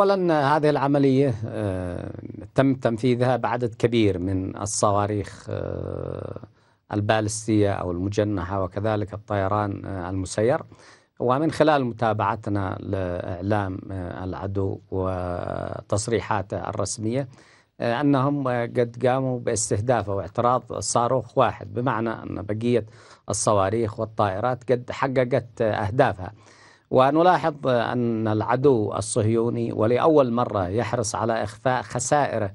اولا هذه العمليه آه، تم تنفيذها بعدد كبير من الصواريخ آه، البالستيه او المجنحه وكذلك الطيران آه، المسير ومن خلال متابعتنا لاعلام العدو وتصريحاته الرسميه انهم قد قاموا باستهداف او اعتراض صاروخ واحد بمعنى ان بقيه الصواريخ والطائرات قد حققت اهدافها ونلاحظ أن العدو الصهيوني ولأول مرة يحرص على إخفاء خسائره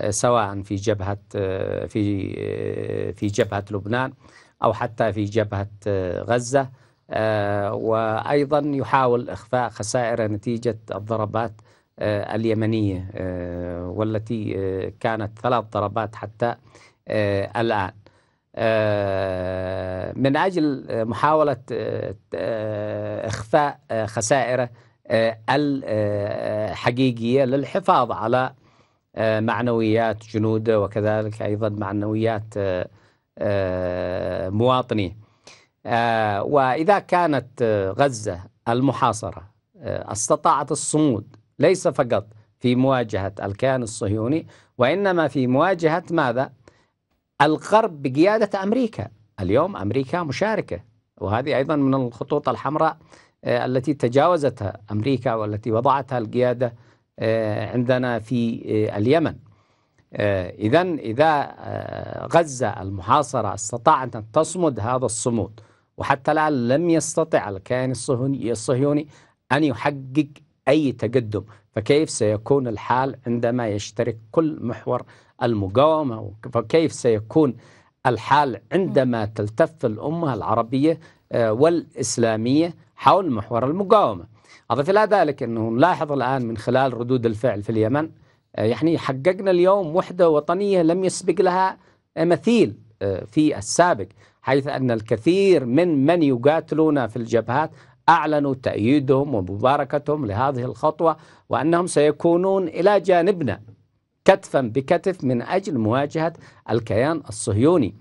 آه، سواء في جبهة آه، في آه، في جبهة لبنان أو حتى في جبهة غزة وأيضا يحاول إخفاء خسائره نتيجة الضربات اليمنية والتي كانت ثلاث ضربات حتى الآن آه، من أجل آه، محاولة آه، إخفاء خسائره الحقيقية للحفاظ على معنويات جنوده وكذلك أيضا معنويات مواطنيه وإذا كانت غزة المحاصرة استطاعت الصمود ليس فقط في مواجهة الكيان الصهيوني وإنما في مواجهة ماذا؟ الغرب بقيادة أمريكا اليوم أمريكا مشاركة وهذه أيضا من الخطوط الحمراء آه، التي تجاوزتها أمريكا والتي وضعتها القيادة آه، عندنا في آه، اليمن إذا إذا غزة المحاصرة استطاعت أن تصمد هذا الصمود وحتى الآن لم يستطع الكيان الصهيوني أن يحقق أي تقدم فكيف سيكون الحال عندما يشترك كل محور المقاومة فكيف سيكون الحال عندما تلتف الأمة العربية آه، والإسلامية حول محور المقاومة أضف إلى ذلك أنه نلاحظ الآن من خلال ردود الفعل في اليمن آه، يعني حققنا اليوم وحدة وطنية لم يسبق لها آه، مثيل في السابق حيث أن الكثير من من يقاتلون في الجبهات أعلنوا تأييدهم ومباركتهم لهذه الخطوة وأنهم سيكونون إلى جانبنا كتفا بكتف من أجل مواجهة الكيان الصهيوني